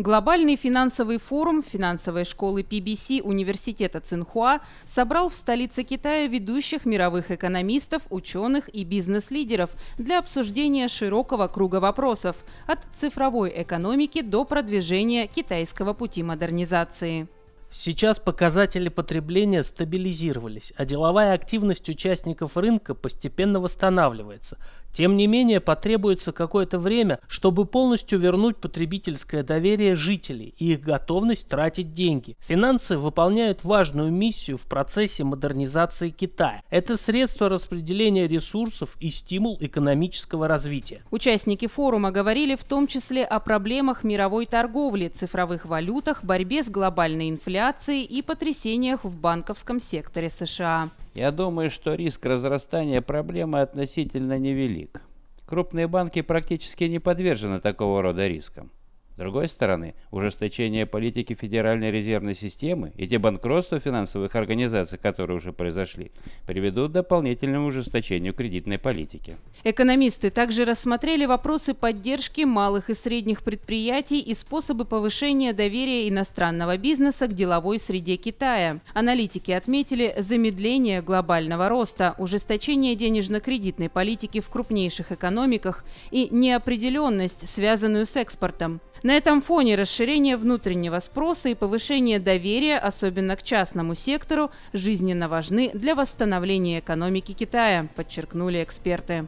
Глобальный финансовый форум финансовой школы PBC Университета Цинхуа собрал в столице Китая ведущих мировых экономистов, ученых и бизнес-лидеров для обсуждения широкого круга вопросов – от цифровой экономики до продвижения китайского пути модернизации. Сейчас показатели потребления стабилизировались, а деловая активность участников рынка постепенно восстанавливается, тем не менее, потребуется какое-то время, чтобы полностью вернуть потребительское доверие жителей и их готовность тратить деньги. Финансы выполняют важную миссию в процессе модернизации Китая. Это средство распределения ресурсов и стимул экономического развития. Участники форума говорили в том числе о проблемах мировой торговли, цифровых валютах, борьбе с глобальной инфляцией и потрясениях в банковском секторе США. Я думаю, что риск разрастания проблемы относительно невелик. Крупные банки практически не подвержены такого рода рискам. С другой стороны, ужесточение политики Федеральной резервной системы и те банкротства финансовых организаций, которые уже произошли, приведут к дополнительному ужесточению кредитной политики. Экономисты также рассмотрели вопросы поддержки малых и средних предприятий и способы повышения доверия иностранного бизнеса к деловой среде Китая. Аналитики отметили замедление глобального роста, ужесточение денежно-кредитной политики в крупнейших экономиках и неопределенность, связанную с экспортом. На этом фоне расширение внутреннего спроса и повышение доверия, особенно к частному сектору, жизненно важны для восстановления экономики Китая, подчеркнули эксперты.